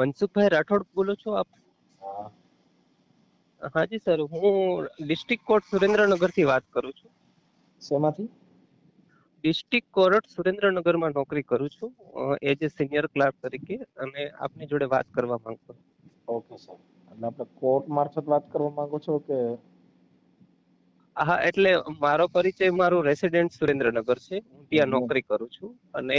મનસુખભાઈ રાઠોડ બોલો છો આપ હાજી સર હું ડિસ્ટ્રિક્ટ કોર્ટ સુરેન્દ્રનગર થી વાત કરું છું શેમાંથી ડિસ્ટ્રિક્ટ કોર્ટ સુરેન્દ્રનગરમાં નોકરી કરું છું એજ એ સિનિયર ક્લાર્ક તરીકે અને આપની જોડે વાત કરવા માંગતો ઓકે સર એટલે આપણે કોર્ટ મારફત વાત કરવા માંગો છો કે હા એટલે મારો પરિચય મારું રેસિડેન્ટ સુરેન્દ્રનગર છે હું ત્યાં નોકરી કરું છું અને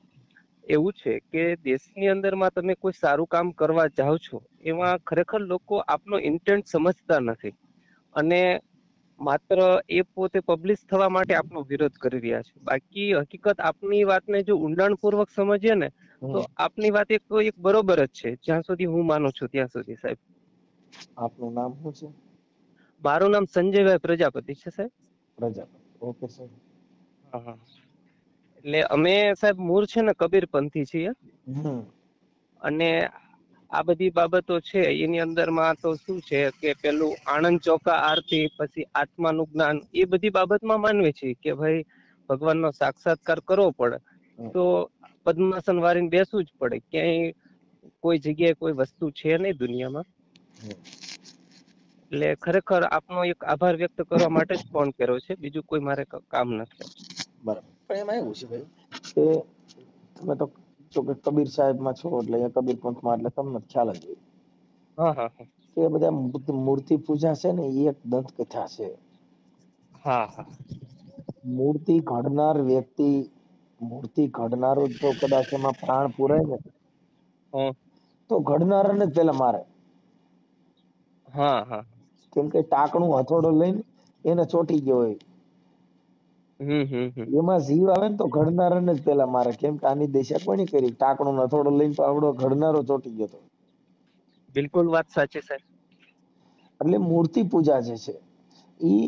એવું છે કે દેશની અંદરમાં તમે કોઈ સારું કામ કરવા જાઓ છો એમાં ખરેખર લોકો આપનો ઇન્ટેન્ટ સમજતા નથી અને માત્ર એ પોતે પબ્લિશ થવા માટે આપનો વિરોધ કરી રહ્યા છે બાકી હકીકત આપની વાતને જો ઊંડાણપૂર્વક સમજીએ ને તો આપની વાત એક એક બરોબર જ છે જ્યાં સુધી હું માનું છું ત્યાં સુધી સાહેબ આપનું નામ શું છે મારું નામ સંજયભાઈ પ્રજાપતિ છે સાહેબ પ્રજાપતિ ઓકે સાહેબ હા હા એટલે અમે સાહેબ મૂળ છે ને કબીરપંથી છીએ અને આ બધી બાબતો છે એની અંદર અંદરમાં તો શું છે કે પેલું આણંદ ચોકા આરતી પછી આત્માનું જ્ઞાન એ બધી બાબતમાં માનવી છે કે ભાઈ ભગવાનનો સાક્ષાત્કાર કરવો પડે તો પદ્માસન વારીને બેસવું જ પડે ક્યાંય કોઈ જગ્યાએ કોઈ વસ્તુ છે નહીં દુનિયામાં એટલે ખરેખર આપનો એક આભાર વ્યક્ત કરવા માટે જ ફોન કર્યો છે બીજું કોઈ મારે કામ નથી પણ એમાં એવું છે ભાઈ કે તમે તો કબીર સાહેબ માં છો એટલે કબીર પંથ માં એટલે તમને ખ્યાલ જ હોય એ બધા મૂર્તિ પૂજા છે ને એ એક દંત કથા છે મૂર્તિ ઘડનાર વ્યક્તિ મૂર્તિ ઘડનારો જો કદાચ એમાં પ્રાણ પૂરાય ને તો ઘડનારાને જ પેલા મારે હા કેમ કે ટાંકણું હથોડો લઈને એને ચોટી ગયો હોય એમાં જીવ આવે ને તો ઘડનાર ને જ પેલા મારે કેમ કે આની દિશા કોને કરી ટાંકણો હથોડો લઈને તો આવડો ઘડનારો ચોટી ગયો બિલકુલ વાત સાચી સર એટલે મૂર્તિ પૂજા જે છે ઈ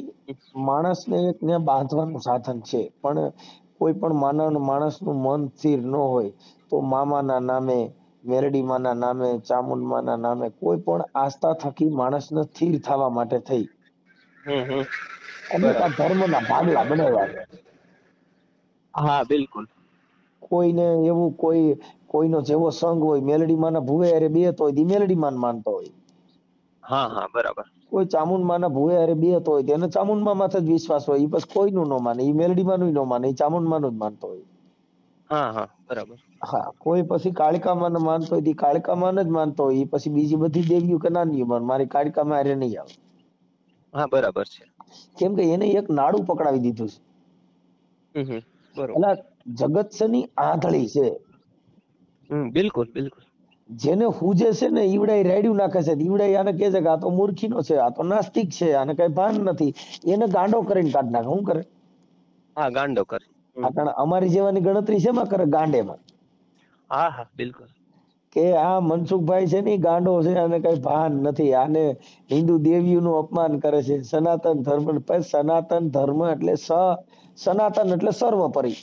માણસને એકને બાંધવાનું સાધન છે પણ કોઈ પણ માનવ માણસનું મન સ્થિર ન હોય તો મામાના નામે મેરડીમાના નામે ચામુંડમાના નામે કોઈ પણ આસ્થા થકી માણસને સ્થિર થવા માટે થઈ હમ ધર્મના ભાગલા બનાવ્યા છે હા બિલકુલ કોઈને એવું કોઈ કોઈનો જેવો સંગ હોય મેલડીમાં ના ભુવે હારે બેહતો હોય તો મેલડીમાં માનતો હોય હા હા બરાબર કોઈ ચામુંડમાં ના ભુવે હારે બેહતો હોય તો એને માથે જ વિશ્વાસ હોય એ પછી કોઈનું નો માને એ મેલડીમાંનું નો માને એ ચામુંડમાંનું જ માનતો હોય હા હા બરાબર હા કોઈ પછી કાળકામાં માનતો હોય તો કાળકામાં જ માનતો હોય એ પછી બીજી બધી દેવીઓ કે નાનીઓ મારી કાળકામાં હારે નહીં આવે હા બરાબર છે કેમ કે એને એક નાડું પકડાવી દીધું છે જગત છે ને આંધળી છે બિલકુલ બિલકુલ જેને હુજે છે ને ઈવડા રેડ્યું નાખે છે ઈવડા આને કે છે કે આ તો નો છે આ તો નાસ્તિક છે આને કઈ ભાન નથી એને ગાંડો કરીને કાઢી નાખે શું કરે હા ગાંડો કરે કારણ અમારી જેવાની ગણતરી છે શેમાં કરે ગાંડે માં હા હા બિલકુલ કે આ મનસુખભાઈ છે ને ગાંડો છે અને કઈ ભાન નથી આને હિન્દુ દેવીઓનું અપમાન કરે છે સનાતન ધર્મ સનાતન ધર્મ એટલે સ સનાતન એટલે સર્વોપરી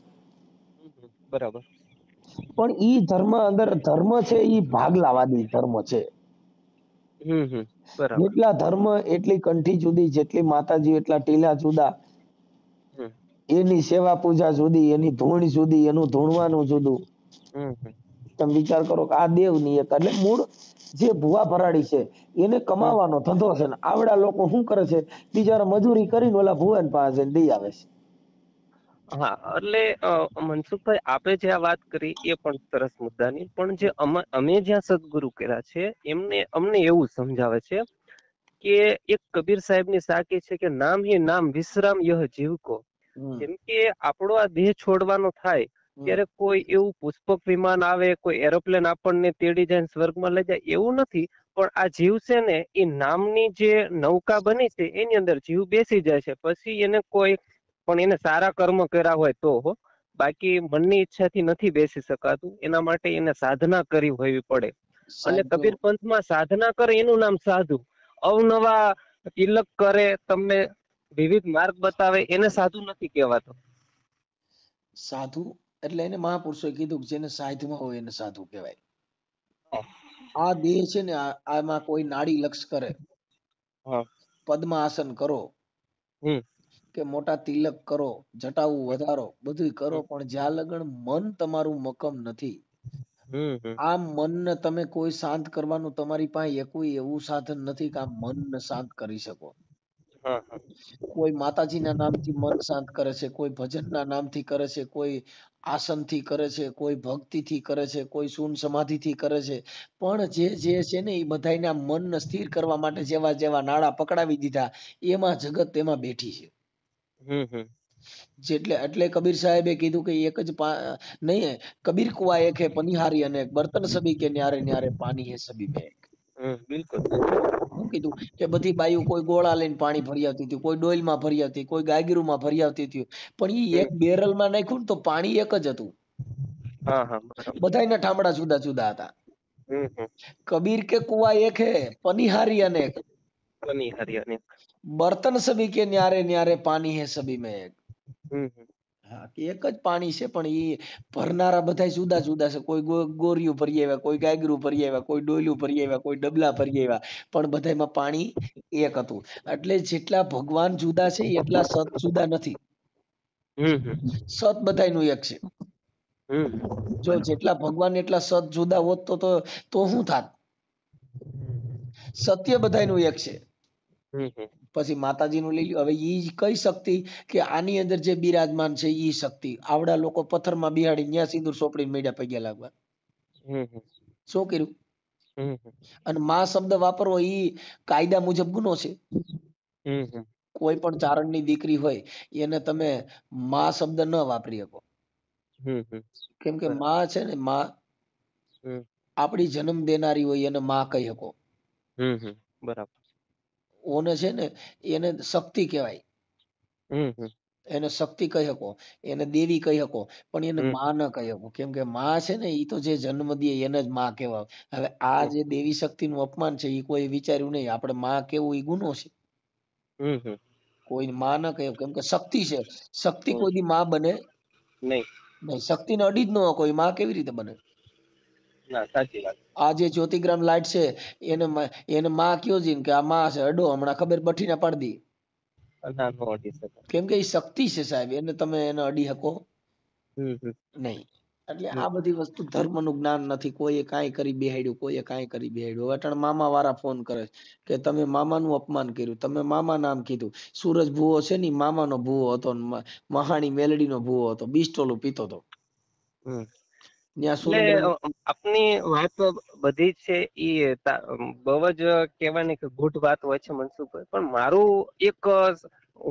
બરાબર પણ ઈ ધર્મ અંદર ધર્મ છે ઈ ભાગલાવાદી ધર્મ છે જેટલા ધર્મ એટલી કંઠી જુદી જેટલી માતાજી એટલા ટીલા જુદા એની સેવા પૂજા જુદી એની ધૂણ જુદી એનું ધૂણવાનું જુદું તમે વિચાર કરો કે આ દેવની એક એટલે મૂળ જે ભુવા ભરાડી છે એને કમાવાનો ધંધો છે ને આવડા લોકો શું કરે છે બિચારા મજૂરી કરીને ઓલા ભુવન પાસે દઈ આવે છે હા એટલે મનસુખભાઈ આપે જે આ વાત કરી એ પણ સરસ મુદ્દાની પણ જે અમે જ્યાં સદગુરુ કર્યા છે એમને અમને એવું સમજાવે છે કે એક કબીર સાહેબ ની સાકી છે કે નામ હે નામ વિશ્રામ યહ જીવકો જેમ કે આપણો આ દેહ છોડવાનો થાય ત્યારે કોઈ એવું પુષ્પક વિમાન આવે કોઈ એરોપ્લેન આપણને તેડી જાય સ્વર્ગમાં લઈ જાય એવું નથી પણ આ જીવ છે ને એ નામની જે નૌકા બની છે એની અંદર જીવ બેસી જાય છે પછી એને કોઈ પણ એને સારા કર્મ કર્યા હોય તો હો બાકી મનની ઈચ્છાથી નથી બેસી શકાતું એના માટે એને સાધના કરી હોવી પડે અને કબીર પંથમાં સાધના કરે એનું નામ સાધુ અવનવા તિલક કરે તમને વિવિધ માર્ગ બતાવે એને સાધુ નથી કહેવાતો સાધુ એટલે એને મહાપુરુષોએ કીધું કે જેને સાધમાં હોય એને સાધુ કહેવાય આ દેહ છે ને આમાં કોઈ નાડી લક્ષ કરે પદ્માસન કરો કે મોટા તિલક કરો જટાવું વધારો બધું કરો પણ જ્યાં લગન મન તમારું મક્કમ નથી આ મન ને તમે કોઈ શાંત કરવાનું તમારી પાસે એકુય એવું સાધન નથી કે આ મન ને શાંત કરી શકો કોઈ માતાજી ના મન શાંત કરે છે કોઈ ભજન ના કરે છે કોઈ આસન કરે છે કોઈ ભક્તિ કરે છે કોઈ સૂન સમાધિ કરે છે પણ જે જે છે ને એ બધાય ના સ્થિર કરવા માટે જેવા જેવા નાડા પકડાવી દીધા એમાં જગત તેમાં બેઠી છે જેટલે એટલે કબીર સાહેબે કીધું કે એક જ નહીં કબીર કુવા એક હે પનિહારી અને બર્તન સભી કે ન્યારે ન્યારે પાણી હે સભી મેં હમ કીધું કે બધી બાઈઓ કોઈ ગોળા લઈને પાણી ભરી આવતી હતી કોઈ ડોલ માં ભરી આવતી કોઈ ગાગરું માં ભરી આવતી હતી પણ એ એક barrel માં નાખ્યું તો પાણી એક જ હતું બધા ના ઠામડા જુદા જુદા હતા કબીર કે કુવા એક હે પનિહારી અને બર્તન સભી કે ન્યારે ન્યારે પાણી હે સભી મેં એક જ પાણી છે પણ એ ભરનારા બધા જુદા જુદા છે કોઈ ગોરિયું ભરી આવ્યા કોઈ ગાગરું ભરી આવ્યા કોઈ ડોલું ભરી આવ્યા કોઈ ડબલા ભરી આવ્યા પણ બધામાં પાણી એક હતું એટલે જેટલા ભગવાન જુદા છે એટલા સંત જુદા નથી સત બધાનું એક છે જો જેટલા ભગવાન એટલા સત જુદા હોત તો તો હું થાત સત્ય બધાનું એક છે પછી માતાજીનું લઇ લ્યો હવે ઈ કઈ શક્તિ કે આની અંદર જે બિરાજમાન છે ઈ શક્તિ આવડા લોકો પથ્થરમાં બિહાડીને ન્યા સિંદૂર સોંપડીને મંડ્યા પગે લાગવા શું કર્યું અને માં શબ્દ વાપરવો ઈ કાયદા મુજબ ગુનો છે કોઈ પણ ચારણ ની દીકરી હોય એને તમે મા શબ્દ ન વાપરી શકો કેમ કે મા છે ને મા આપણી જન્મ દેનારી હોય એને મા કહી શકો બરાબર ઓને છે ને એને શક્તિ કહેવાય એને શક્તિ કહી શકો એને દેવી કહી શકો પણ એને માં ન કહી શકો કેમ કે માં છે ને એ તો જે જન્મ દે એને જ માં કહેવાય હવે આ જે દેવી શક્તિ નું અપમાન છે એ કોઈ વિચાર્યું નહીં આપણે માં કેવું એ ગુનો છે કોઈ માં ના કહ્યું કેમ કે શક્તિ છે શક્તિ કોઈ દી માં બને નહીં શક્તિ ને અડી જ ન કોઈ માં કેવી રીતે બને આ જે જ્યોતિગ્રામ લાઈટ છે એને એને માં કયો જીન કે આ માં છે અડો હમણાં ખબર બઠીને પાડી દી કેમ કે એ શક્તિ છે સાહેબ એને તમે એને અડી શકો નહીં એટલે આ બધી વસ્તુ ધર્મનું જ્ઞાન નથી કોઈએ કઈ કરી બેહાડ્યું કોઈએ કઈ કરી બેહાડ્યું અટાણ મામા વાળા ફોન કરે કે તમે મામા નું અપમાન કર્યું તમે મામા નામ કીધું સુરજ ભૂવો છે ને નો ભૂવો હતો મહાણી નો ભૂવો હતો બીસ્ટોલું પીતો હતો આપની વાત બધી છે એ બહુ જ કહેવાની કે ગુડ વાત હોય છે મનસુખભાઈ પણ મારું એક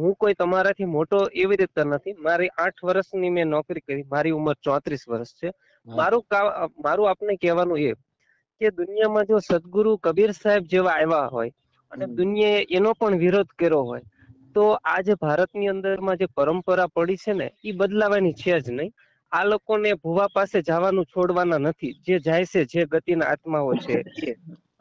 હું કોઈ તમારાથી મોટો એવી રીતે નથી મારી આઠ વર્ષની મેં નોકરી કરી મારી ઉંમર ચોત્રીસ વર્ષ છે મારું મારું આપને કહેવાનું એ કે દુનિયામાં જો સદગુરુ કબીર સાહેબ જેવા આવ્યા હોય અને દુનિયાએ એનો પણ વિરોધ કર્યો હોય તો આજે ભારતની અંદરમાં જે પરંપરા પડી છે ને એ બદલાવાની છે જ નહીં આ લોકોને ભુવા પાસે જવાનું છોડવાના નથી જે જાય છે જે ગતિના આત્માઓ છે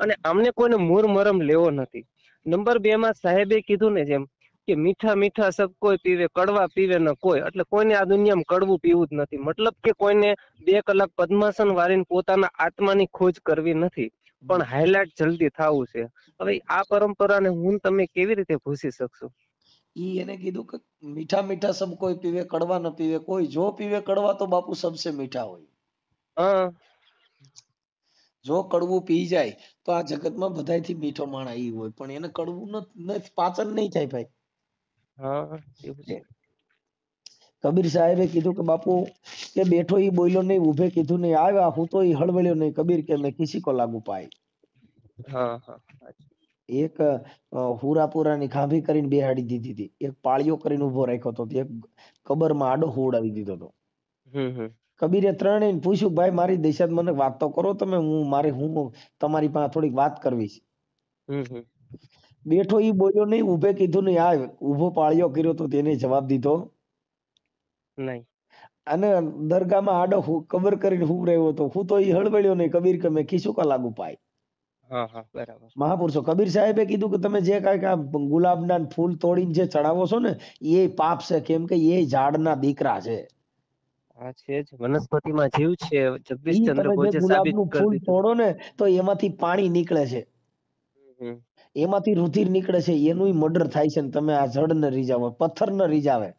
અને આમને કોઈને મૂર મરમ લેવો નથી નંબર બે માં સાહેબે કીધું ને જેમ કે મીઠા મીઠા સબ કોઈ પીવે કડવા પીવે ન કોઈ એટલે કોઈને આ દુનિયામાં કડવું પીવું જ નથી મતલબ કે કોઈને બે કલાક પદ્માસન વાળીને પોતાના આત્માની ખોજ કરવી નથી પણ હાઇલાઇટ જલ્દી થવું છે હવે આ પરંપરાને હું તમે કેવી રીતે ભૂસી શકશો ઈ એને કીધું કે મીઠા મીઠા સબ કોઈ પીવે કડવા ના પીવે કોઈ જો પીવે કડવા તો બાપુ સબસે મીઠા હોય જો કડવું પી જાય તો આ જગત માં બધા થી મીઠો માણસ ઈ હોય પણ એને કડવું પાચન નઈ થાય ભાઈ કબીર સાહેબે કીધું કે બાપુ કે બેઠો ઈ બોલ્યો નહીં ઉભે કીધું નહીં આવ્યા હું તો હળવળ્યો નહીં કબીર કે મેં કિસી કો લાગુ પાય હા હા એક હુરાપોરા ખાંભી કરીને બેસાડી દીધી હતી એક પાળિયો કરીને ઉભો રાખ્યો તો એક કબર માં આડો હુવડાવી દીધો તો કબીરે ત્રણેય પૂછ્યું ભાઈ મારી દિશા મને વાત તો કરો તમે હું મારે હું તમારી પાસે થોડીક વાત કરવી છે બેઠો ઈ બોલ્યો નહીં ઉભે કીધું નહીં આ ઉભો પાળિયો કર્યો તો તેને જવાબ દીધો નહીં અને દરગાહ માં આડો કબર કરીને હું રહ્યો હતો હું તો ઈ હળવળ્યો નહીં કબીર કે મેં ખીસુકા લાગુ પાય મહાપુરુષો કબીર સાહેબે કીધું કે તમે જે કાંઈક ગુલાબના ફૂલ તોડીને જે ચડાવો છો ને એ પાપ છે કેમ કે એ ઝાડના દીકરા છે એમાંથી પાણી નીકળે છે એમાંથી રુધિર નીકળે છે એનું મર્ડર થાય છે ને તમે આ જડ ને રીઝાવો પથ્થર ને રીઝાવે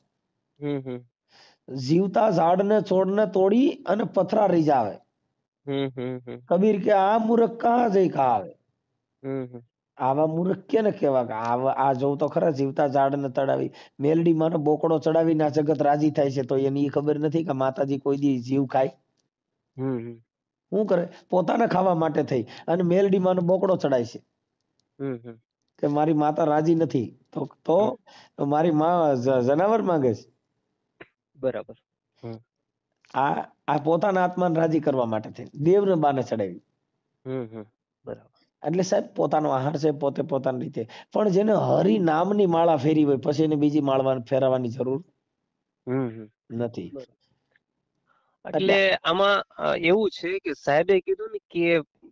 જીવતા ઝાડ ને છોડ ને તોડી અને પથરા રીજાવે કબીર કે આ મૂર્ખ કહા જઈ કહા આવા મૂર્ખ કેને કહેવા કે આ જોઉં તો ખરા જીવતા ઝાડને તળાવી મેલડી માનો બોકડો ચડાવી આ જગત રાજી થાય છે તો એને ખબર નથી કે માતાજી કોઈ દી જીવ ખાય શું કરે પોતાને ખાવા માટે થઈ અને મેલડી માનો બોકડો ચડાય છે કે મારી માતા રાજી નથી તો તો મારી માં જનાવર માંગે છે બરાબર આ આ પોતાના આત્માને રાજી કરવા માટે થઈ દેવને બાને ચડાવી એટલે સાહેબ પોતાનો આહાર છે પોતે પોતાની રીતે પણ જેને હરિ નામની માળા ફેરી હોય પછી એને બીજી માળવા ફેરવવાની જરૂર નથી એટલે આમાં એવું છે કે સાહેબે કીધું ને કે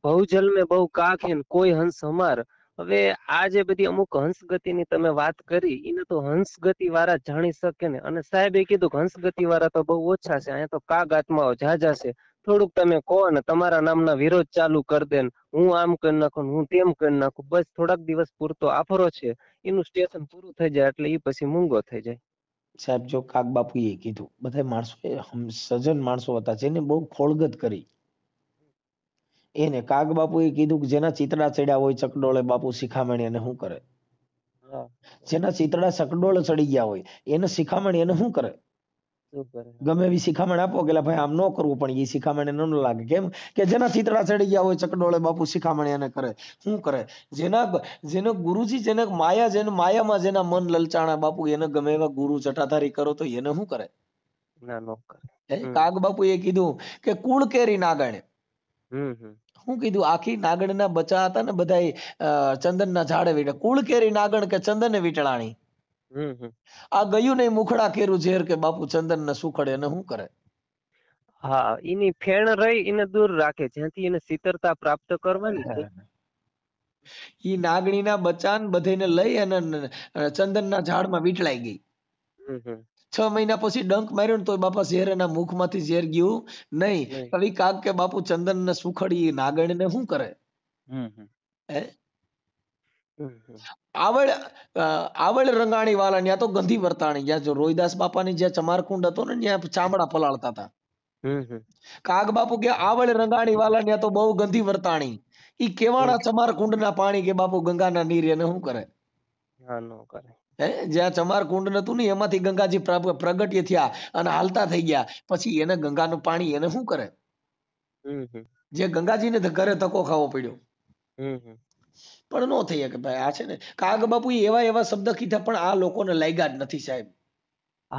બહુ જલ મેં બહુ કાખ હે કોઈ હંસ હમાર હવે આ જે બધી અમુક હંસગતિની તમે વાત કરી એને તો હંસગતિ વાળા જાણી શકે ને અને સાહેબે કીધું કે હંસગતિ વાળા તો બહુ ઓછા છે અહીંયા તો કાગ આત્માઓ ઝાઝા છે થોડુંક તમે કહો ને તમારા નામના વિરોધ ચાલુ કરી દે હું આમ કરી નાખું હું તેમ કરી નાખું બસ થોડાક દિવસ પૂરતો આફરો છે એનું સ્ટેશન પૂરું થઈ જાય એટલે એ પછી મૂંગો થઈ જાય સાહેબ જો કાગ બાપુ એ કીધું બધા માણસો સજન માણસો હતા જેને બહુ ખોળગત કરી એને કાગ બાપુએ કીધું કે જેના ચિતડા ચડ્યા હોય ચકડોળે બાપુ શિખામણી એને શું કરે જેના ચિતડા ચકડોળ ચડી ગયા હોય એને શિખામણ એને શું કરે ગમે એવી શિખામણ આપો કે ભાઈ આમ ન કરવું પણ એ શિખામણ એને ન લાગે કેમ કે જેના ચિતડા ચડી ગયા હોય ચકડોળે બાપુ શિખામણ એને કરે શું કરે જેના જેને ગુરુજી જેને માયા જેને માયામાં જેના મન લલચાણા બાપુ એને ગમે એવા ગુરુ જટાધારી કરો તો એને શું કરે ના ન કરે કાગ બાપુ એ કીધું કે કુળ કેરી ના ગાણે હું કીધું આખી નાગણના બચા હતા ને બધા ચંદનના ઝાડે વીંટે કુળ કેરી નાગણ કે ચંદન વીંટળાણી આ ગયું નહીં મુખડા કેરું ઝેર કે બાપુ ચંદન ને સુખડે અને શું કરે હા એની ફેણ રહી એને દૂર રાખે જ્યાંથી એને શીતરતા પ્રાપ્ત કરવાની છે ઈ નાગણીના બચ્ચાન બધેને લઈ અને ચંદનના ઝાડમાં વીંટળાઈ ગઈ છ મહિના પછી ડંક માર્યો ને તો બાપા ઝેર એના મુખમાંથી ઝેર ગયું નહીં કવિ કાગ કે બાપુ ચંદન ને સુખડી નાગણ ને શું કરે હે આવડ રંગાણી વાળા ત્યાં તો ગંધી વર્તાણી જ્યાં જો રોહિદાસ બાપાની જ્યાં ચમારકુંડ હતો ને ત્યાં ચામડા પલાળતા હતા કાગ બાપુ કે આવડ રંગાણી વાળા ત્યાં તો બહુ ગંધી વર્તાણી ઈ કેવાણા કુંડ ના પાણી કે બાપુ ગંગાના નીર એને શું કરે કરે જ્યાં ચમાર કુંડ નતું ને એમાંથી ગંગાજી પ્રગટ્ય થયા અને હાલતા થઈ ગયા પછી એને ગંગાનું પાણી એને શું કરે જે ગંગાજીને ઘરે ધક્કો ખાવો પડ્યો પણ નો થઈ કે ભાઈ આ છે ને કાગ બાપુ એવા એવા શબ્દ કીધા પણ આ લોકોને લાગ્યા જ નથી સાહેબ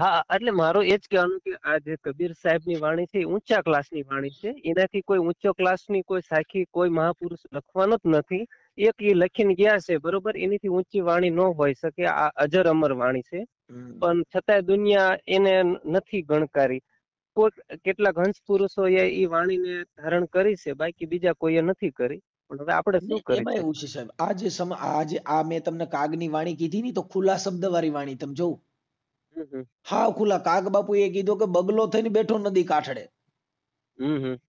હા એટલે મારો એ જ કહેવાનું કે આ જે કબીર સાહેબ ની વાણી છે ઊંચા ક્લાસ ની વાણી છે એનાથી કોઈ ઊંચો ની કોઈ સાખી કોઈ મહાપુરુષ લખવાનો જ નથી એક એ લખીને ગયા છે બરોબર એનીથી ઊંચી વાણી ન હોઈ શકે આ અજર અમર વાણી છે પણ છતાંય દુનિયા એને નથી ગણકારી કેટલાક હંસ પુરુષોએ એ વાણીને ધારણ કરી છે બાકી બીજા કોઈએ નથી કરી પણ હવે આપણે શું કરી એવું છે સાહેબ આ જે સમ આ જે આ મેં તમને કાગની વાણી કીધી ની તો ખુલ્લા શબ્દ વાળી વાણી તમે જોવું હા ખુલ્લા કાગ બાપુ એ કીધું કે બગલો થઈને બેઠો નદી કાંઠડે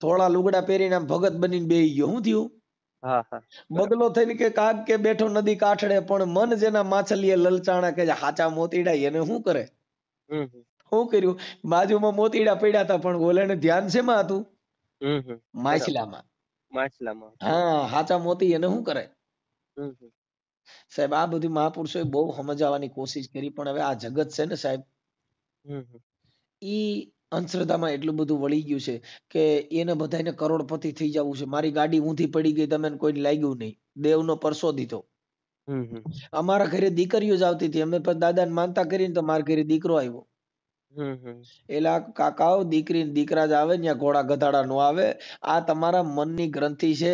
થોડા લુગડા પહેરીને આમ ભગત બનીને બેહી ગયો શું થયું બગલો થઈને કે કાગ કે બેઠો નદી કાંઠે પણ મન જેના માછલીએ લલચાણા કે સાચા મોતીડા એને શું કરે શું કર્યું બાજુમાં મોતીડા પડ્યા હતા પણ ઓલાને ધ્યાન શેમાં હતું માછલામાં માછલામાં હા સાચા મોતી એને શું કરે સાહેબ આ બધી મહાપુરુષોએ બહુ સમજાવવાની કોશિશ કરી પણ હવે આ જગત છે ને સાહેબ ઈ અંધશ્રદ્ધામાં એટલું બધું વળી ગયું છે કે એને બધાને કરોડપતિ થઇ જવું છે મારી ગાડી ઊંધી પડી ગઈ તમે કોઈને લાગ્યું નહિ દેવનો પરસો દીધો અમારા ઘરે દીકરીઓ જ આવતી હતી અમે પણ દાદાને માનતા કરીને તો મારા ઘરે દીકરો આવ્યો એટલે કાકાઓ દીકરી દીકરા જ આવે ત્યાં ઘોડા ગધાડા નો આવે આ તમારા મનની ગ્રંથિ છે.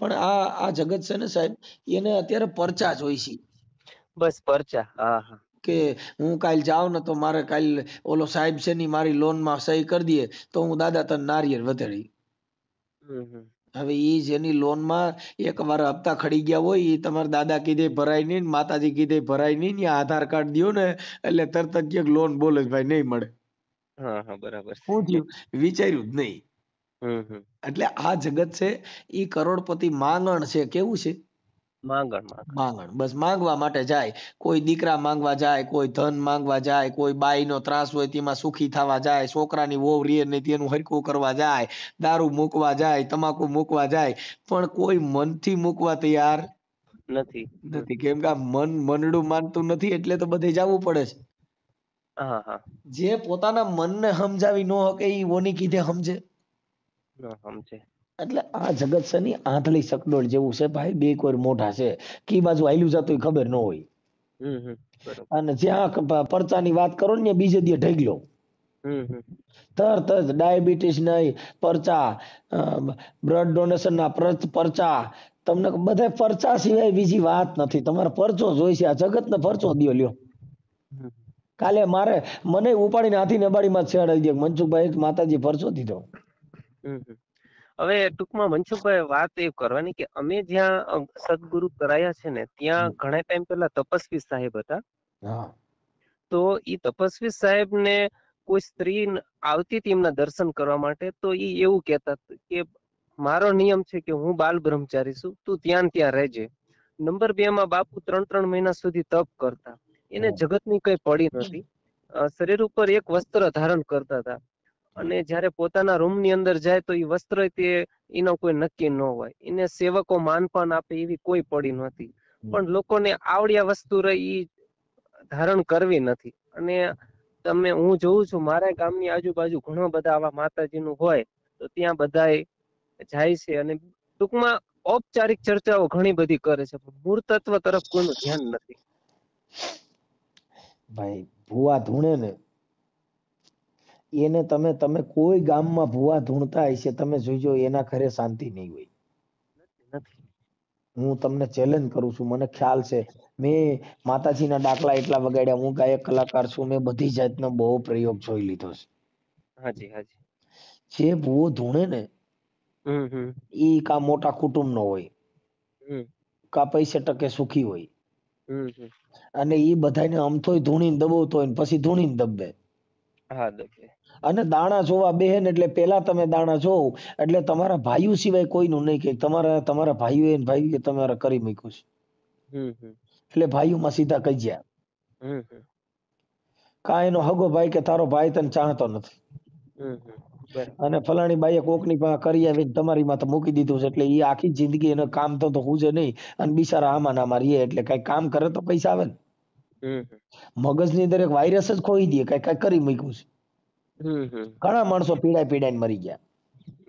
પણ આ આ જગત છે ને સાહેબ એને અત્યારે પરચા જોઈશે બસ પરચા હા હા કે હું કાલ જાઉં ને તો મારે કાલ ઓલો સાહેબ છે ને મારી loan માં સહી કરી દે તો હું દાદા તને નારિયેળ વધારીશ હવે એ જેની લોન માં એક વાર હપ્તા ખડી ગયા હોય એ તમારા દાદા કીધે ભરાય નહીં માતાજી કીધે ભરાય નહીં ને આધાર કાર્ડ દયો ને એટલે તરત જ કે બોલે ભાઈ નહીં મળે હા હા બરાબર હું થયું વિચાર્યું જ નહીં એટલે આ જગત છે એ કરોડપતિ માંગણ છે કેવું છે માંગણ માંગણ બસ માંગવા માટે જાય કોઈ દીકરા માંગવા જાય કોઈ ધન માંગવા જાય કોઈ બાઈ નો ત્રાસ હોય તેમાં સુખી થવા જાય છોકરાની વહુ રે નહીં તેનું હરખું કરવા જાય દારૂ મૂકવા જાય તમાકુ મૂકવા જાય પણ કોઈ મનથી મૂકવા તૈયાર નથી નથી કેમ કે મન મનડું માનતું નથી એટલે તો બધે જવું પડે છે જે પોતાના મનને સમજાવી ન શકે એ ઓની કીધે સમજે એટલે આ જગત છે ને આંધળી ચકડોળ જેવું છે ભાઈ બે કોઈ મોઢા છે કઈ બાજુ હાલ્યું જતું ખબર ન હોય અને જ્યાં પરચા ની વાત કરો ને બીજે દિવસ ઢગલો તરત જ diabetes નહીં પરચા બ્લડ ડોનેશન ના પરચા તમને બધા પરચા સિવાય બીજી વાત નથી તમારે પરચો જોઈશે આ જગત ને પરચો દિયો લ્યો કાલે મારે મને ઉપાડીને હાથી નબાડી માં છેડાવી દે મનસુખભાઈ માતાજી પરચો દીધો હવે ટૂંકમાં મનસુખભાઈ વાત એ કરવાની કે અમે જ્યાં સદગુરુ કરાયા છે ને ત્યાં ઘણા ટાઈમ પહેલા તપસ્વી સાહેબ હતા તો એ તપસ્વી સાહેબ ને કોઈ સ્ત્રી આવતી હતી એમના દર્શન કરવા માટે તો એ એવું કહેતા કે મારો નિયમ છે કે હું બાલ બ્રહ્મચારી છું તું ત્યાં ત્યાં રહેજે નંબર બે માં બાપુ ત્રણ ત્રણ મહિના સુધી તપ કરતા એને જગતની કઈ પડી નથી શરીર ઉપર એક વસ્ત્ર ધારણ કરતા હતા અને જ્યારે પોતાના રૂમ ની અંદર જાય તો એ વસ્ત્ર તે એનો કોઈ નક્કી ન હોય એને સેવકો માનપાન આપે એવી કોઈ પડી નહોતી પણ લોકોને આવડિયા વસ્તુ રહી ધારણ કરવી નથી અને તમે હું જોઉં છું મારા ગામની આજુબાજુ ઘણા બધા આવા માતાજીનું હોય તો ત્યાં બધા જાય છે અને ટૂંકમાં ઔપચારિક ચર્ચાઓ ઘણી બધી કરે છે પણ મૂળ તત્વ તરફ કોઈનું ધ્યાન નથી ભાઈ ભૂવા ધૂણે ને એને તમે તમે કોઈ ગામમાં ભૂવા ધૂણતા હશે તમે જોઈજો એના ઘરે શાંતિ નહીં હોય હું તમને ચેલેન્જ કરું છું મને ખ્યાલ છે મેં માતાજીના દાખલા એટલા વગાડ્યા હું ગાયક કલાકાર છું મેં બધી જાતનો બહુ પ્રયોગ જોઈ લીધો છે હાજી હાજી જે ભૂવો ધૂણે ને એ કા મોટા કુટુંબ નો હોય કા પૈસે ટકે સુખી હોય અને એ બધાને અમથોય ધૂણીને દબાવતો હોય પછી ધૂણીને દબે અને દાણા જોવા બેહે એટલે પેલા તમે દાણા જોવો એટલે તમારા ભાઈઓ સિવાય કોઈનું નહીં કે તમારા તમારા ભાઈઓ એ ભાઈ કે તમારે કરી મૂક્યું છે એટલે ભાઈઓ માં સીધા કહી હમ હમ કાં એનો હગો ભાઈ કે તારો ભાઈ તને ચાહતો નથી અને ફલાણી બાઈએ કોકની પાસે કરી આવીને તમારી માથે મૂકી દીધું છે એટલે એ આખી જિંદગી એને કામ તો હું હુજે નહીં અને બિચારા આમાં ના મારીએ એટલે કઈ કામ કરે તો પૈસા આવે ને મગજની અંદર એક વાયરસ જ ખોઈ દે કઈ કઈ કરી મૂક્યું છે ઘણા માણસો પીડાય પીડાઈને મરી ગયા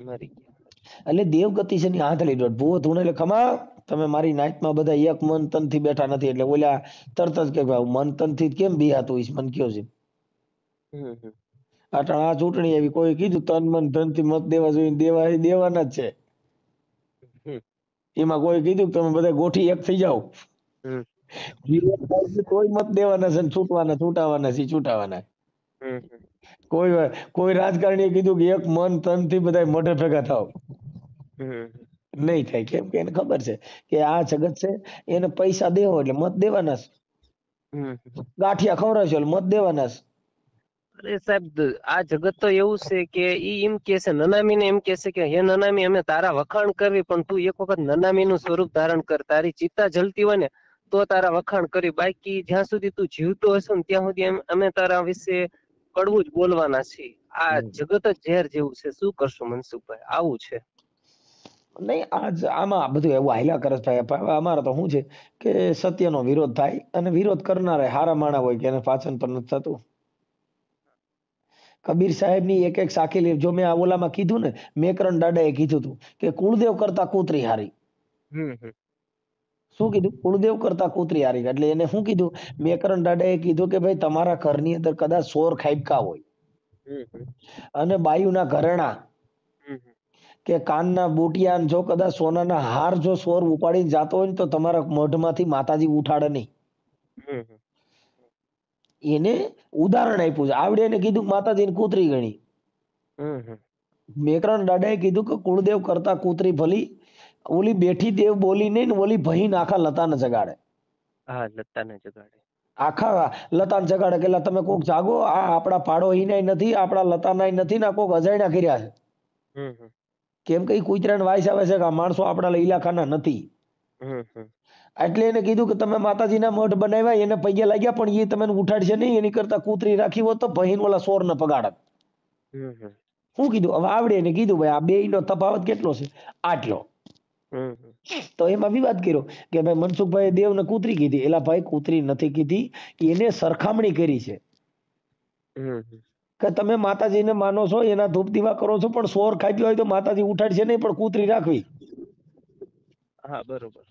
મરી ગયા એટલે દેવગતિ છે ની આંધળી દોટ ભૂવો ધૂણ એટલે ખમા તમે મારી નાઇટમાં બધા એક મન તન થી બેઠા નથી એટલે ઓલા તરત જ કે મન તન થી કેમ બિહાતું ઈસ મન કયો છે અટણ આ ચૂંટણી એવી કોઈ કીધું તન મન ધન થી મત દેવા જોઈએ દેવા દેવાના જ છે એમાં કોઈ કીધું કે તમે બધા ગોઠી એક થઈ જાઓ તોય મત દેવાના છે છૂટવાના છૂટાવાના છે છૂટાવાના કોઈ કોઈ રાજકારણીએ કીધું કે એક મન તન થી બધાય મોઢે ભેગા થાવ હમ થાય કેમ કે એને ખબર છે કે આ જગત છે એને પૈસા દેવો એટલે મત દેવાના છે ગાંઠિયા ખવડાવશો એટલે મત દેવાના છે અરે સાહેબ આ જગત તો એવું છે કે ઈ એમ કે છે નનામી ને એમ કે છે કે હે નનામી અમે તારા વખાણ કરવી પણ તું એક વખત નનામી નું સ્વરૂપ ધારણ કર તારી ચિત્તા જલતી હોય ને તો તારા વખાણ કરી બાકી જ્યાં સુધી તું જીવતો હશે ને ત્યાં સુધી અમે તારા વિશે કડવું જ બોલવાના છીએ આ જગત જ ઝેર જેવું છે શું કરશું મનસુખભાઈ આવું છે નહીં આજ આમાં બધું એવું હાલ્યા કરે ભાઈ અમારે તો શું છે કે સત્યનો વિરોધ થાય અને વિરોધ કરનારે હારા માણા હોય કે એને પાચન પણ નથી થતું કબીર સાહેબ ની એક એક સાખી જો મેં આ ઓલામાં કીધું ને મેકરણ દાડા એ કીધું હતું કે કુળદેવ કરતા કૂતરી હારી શું કીધું કુળદેવ કરતા કુતરી હારી એટલે એને શું કીધું મેકરણ દાદા એ કીધું કે ભાઈ તમારા ઘર અંદર કદાચ સોર ખાબકા હોય અને બાયું ઘરેણા કે કાન ના જો કદાચ સોના હાર જો સોર ઉપાડીને જાતો હોય ને તો તમારા મઢ માંથી માતાજી ઉઠાડે નહીં એને ઉદાહરણ આપ્યું છે આવડે એને કીધું માતાજી ને કૂતરી ગણી મેકરણ દાદા કીધું કે કુળદેવ કરતા કૂતરી ભલી ઓલી બેઠી દેવ બોલી નહીં ને ઓલી ભહીન આખા લતાને જગાડે હા લતાને જગાડે આખા લતાને જગાડે કે તમે કોક જાગો આ આપણા પાડો ઈનાય નથી આપણા લતાનાય નથી ને કોક અજાણ્યા કર્યા છે કેમ કે કુતરાને વાયસ આવે છે કે માણસો આપણા ઇલાકાના નથી એટલે એને કીધું કે તમે માતાજીના મઠ બનાવ્યા એને પગે લાગ્યા પણ એ તમે ઉઠાડશે નહીં એની કરતા કૂતરી રાખી હોત તો ભહીન ઓલા ને પગાડત શું કીધું હવે આવડે એને કીધું ભાઈ આ બે નો તફાવત કેટલો છે આટલો તો એમાં વિવાદ કર્યો કે ભાઈ મનસુખભાઈ દેવને કૂતરી કીધી એલા ભાઈ કૂતરી નથી કીધી એને સરખામણી કરી છે કે તમે માતાજીને માનો છો એના ધૂપ દીવા કરો છો પણ સોર ખાધ્યો હોય તો માતાજી ઉઠાડશે નહીં પણ કૂતરી રાખવી હા બરોબર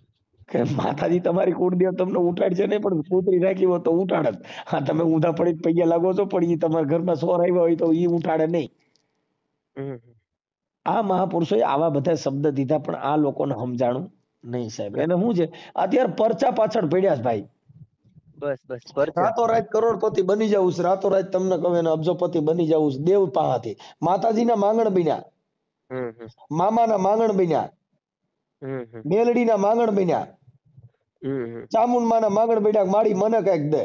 કે માતાજી તમારી કુળદેવ તમને ઉઠાડશે નહીં પણ કૂતરી રાખી હોય તો ઉઠાડે હા તમે ઊંધા પડી પૈયા લાગો છો પણ એ તમારા ઘરમાં સોર આવ્યા હોય તો એ ઉઠાડે નહીં આ મહાપુરુષોએ આવા બધા શબ્દ દીધા પણ આ લોકોને સમજાણું નહીં સાહેબ એને શું છે અત્યારે પરચા પાછળ પડ્યા છે ભાઈ બસ બસ રાતોરાત કરોડપતિ બની જવું છે રાત તમને કહું એને અબજોપતિ બની જવું છે દેવ પાસેથી માતાજીના માંગણ બન્યા મામાના માંગણ બન્યા મેલડીના માંગણ બન્યા ચામુંડમાના માંગણ બન્યા માડી મને કઈક દે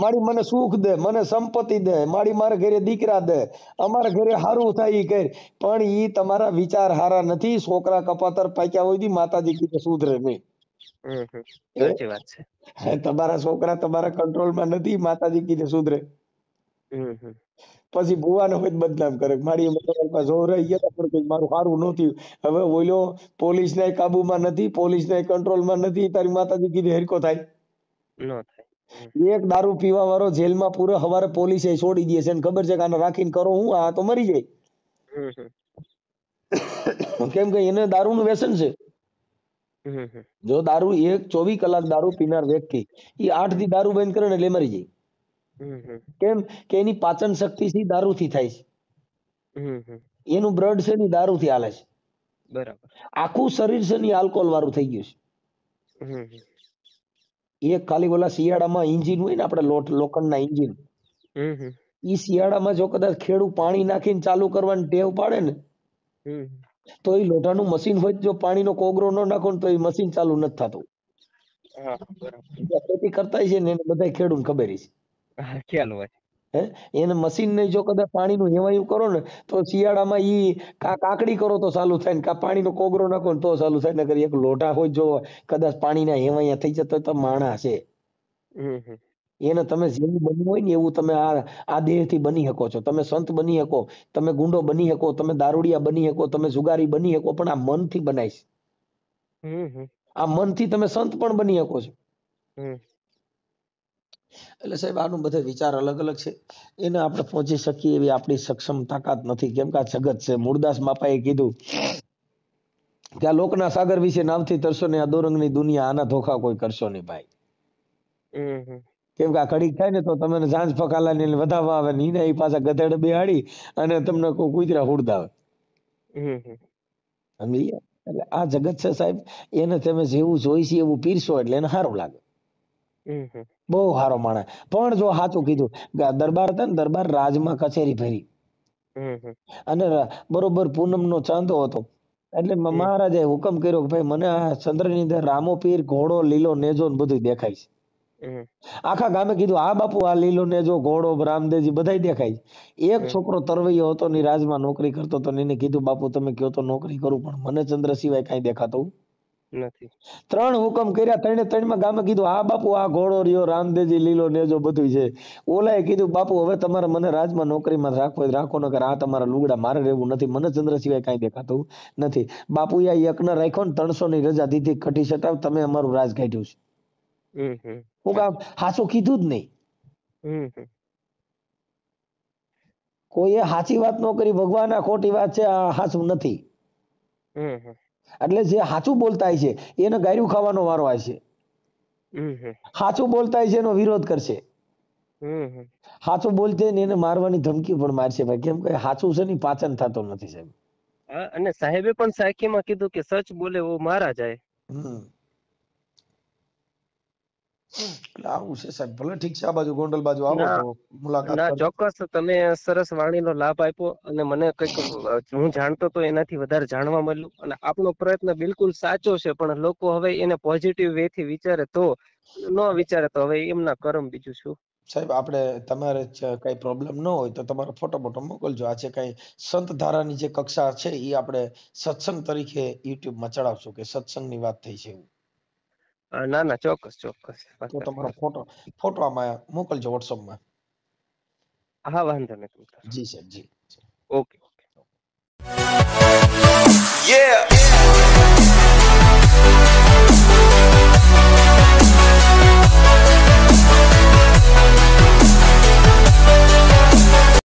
મારી મને સુખ દે મને સંપત્તિ દે મારી મારા ઘરે દીકરા દે અમારા ઘરે સારું થાય એ કરે પણ એ તમારા વિચાર સારા નથી છોકરા કપાતર પાક્યા હોય માતાજી કીધું સુધરે નહીં તમારા છોકરા તમારા કંટ્રોલમાં નથી માતાજી કીધે સુધરે પછી ભુવાનો જ બદનામ કરે મારી મોબાઈલમાં જોર રહી ગયા પણ કઈ મારું સારું નથી હવે ઓલો પોલીસ ના કાબુમાં નથી પોલીસ ના કંટ્રોલમાં નથી તારી માતાજી કીધે હરકો થાય ન થાય એક દારૂ પીવા વાળો જેલ પૂરો હવારે police છોડી દે છે એને ખબર છે કે આને રાખી ને હું આ તો મરી જાય કેમ કે એને દારૂ નું વ્યસન છે જો દારૂ એક ચોવીસ કલાક દારૂ પીનાર વ્યક્તિ એ આઠ થી દારૂ બંધ કરે ને એટલે મરી જાય કેમ કે એની પાચન શક્તિ છે દારૂ થી થાય છે એનું બ્રડ છે ને દારૂ થી હાલે છે બરાબર આખું શરીર છે ને આલ્કોહોલ વાળું થઈ ગયું છે એ ખાલી ઓલા શિયાળામાં engine હોય ને આપડા લોખંડના engine એ શિયાળામાં જો કદાચ ખેડૂ પાણી નાખીને ચાલુ કરવાની ટેવ પાડે ને તો એ લોઢાનું મશીન હોય તો પાણીનો કોગળો ના નાખો ને તો એ મશીન ચાલુ નથ થાતું ખેતી કરતા છે ને એને બધાય ખેડૂતોને ખબર હશે એને મશીનને જો કદાચ પાણીનું હેવાયું કરો ને તો શિયાળામાં ઈ કાકડી કરો તો ચાલુ થાય ને કા પાણીનો કોગરો નાખો ને તો ચાલુ થાય નકર એક લોઢા હોય જો કદાચ પાણીના હેવાયા થઈ જતા તો માણસ છે એને તમે જેવું બનવું હોય ને એવું તમે આ આ થી બની શકો છો તમે સંત બની શકો તમે ગુંડો બની શકો તમે દારૂડિયા બની શકો તમે જુગારી બની શકો પણ આ મન થી બનાવીશ આ મન થી તમે સંત પણ બની શકો છો એટલે સાહેબ આનું બધે વિચાર અલગ અલગ છે એને આપણે પહોંચી શકીએ એવી આપણી સક્ષમ તાકાત નથી કેમ કે આ જગત છે મૂળદાસ બાપાએ કીધું કે આ લોકના સાગર વિશે નામથી તરશો ને આ દોરંગની દુનિયા આના ધોખા કોઈ કરશો નહીં ભાઈ કેમ કે આ કડીક થાય ને તો તમને ઝાંઝ ફકાલા ને વધાવવા આવે ને એને પાછા ગધેડ બેહાડી અને તમને કોઈ કુતરા હુડદાવે સમજી એટલે આ જગત છે સાહેબ એને તમે જેવું જોઈશે એવું પીરશો એટલે એને સારું લાગે બહુ સારો માણસ પણ જો સાચું કીધું દરબાર હતા ને દરબાર રાજમાં કચેરી ભરી અને બરોબર પૂનમ નો ચાંદો હતો એટલે મહારાજે હુકમ કર્યો કે ભાઈ મને આ અંદર રામો પીર ઘોડો લીલો નેજો ને બધું દેખાય છે આખા ગામે કીધું આ બાપુ આ લીલો નેજો ઘોડો રામદેવજી બધા દેખાય છે એક છોકરો તરવૈયો હતો ને રાજમાં નોકરી કરતો હતો એને કીધું બાપુ તમે કયો તો નોકરી કરું પણ મને ચંદ્ર સિવાય કઈ દેખાતું નથી ત્રણ હુકમ કર્યા ત્રણે ત્રણ માં ગામે કીધું હા બાપુ આ ઘોડો રહ્યો રામદેજી લીલો નેજો બધું છે ઓલાએ કીધું બાપુ હવે તમારે મને રાજમાં નોકરીમાં રાખવો રાખો ને આ તમારા લુગડા મારે રહેવું નથી મને ચંદ્ર સિવાય કાંઈ દેખાતું નથી બાપુ આ યજ્ઞ રાખ્યો ને ત્રણસો ની રજા દીધી ખટી સટાવ તમે અમારું રાજ કાઢ્યું છે હું કામ હાસું કીધું જ નહીં કોઈએ હાચી વાત ન કરી ભગવાન આ ખોટી વાત છે આ હાસું નથી એટલે જે સાચું બોલતા હોય છે એને ગાયરું ખાવાનો વારો આવશે સાચું બોલતા હોય છે એનો વિરોધ કરશે સાચું બોલતે ને એને મારવાની ધમકી પણ મારશે ભાઈ કેમ કે સાચું છે ને પાચન થતો નથી સાહેબ અને સાહેબે પણ સાખીમાં કીધું કે સચ બોલે વો મારા જાય તો મુલાકાત આપણો પ્રયત્ન બિલકુલ સાચો છે પણ લોકો હવે એને પોઝિટિવ વે થી વિચારે તો ન વિચારે તો હવે એમના કરમ બીજું શું સાહેબ આપણે તમારે કઈ પ્રોબ્લેમ ન હોય તો તમારો ફોટો બોટો મોકલજો આ છે કઈ સંત ધારાની જે કક્ષા છે એ આપણે સત્સંગ તરીકે YouTube માં ચડાવશું કે સત્સંગની વાત થઈ છે એવું ના ના ચોક્કસ ચોક્કસ તો તમારો ફોટો ફોટો આમાં મોકલજો whatsapp માં હા વાંધો નથી જી સર જી ઓકે ઓકે yeah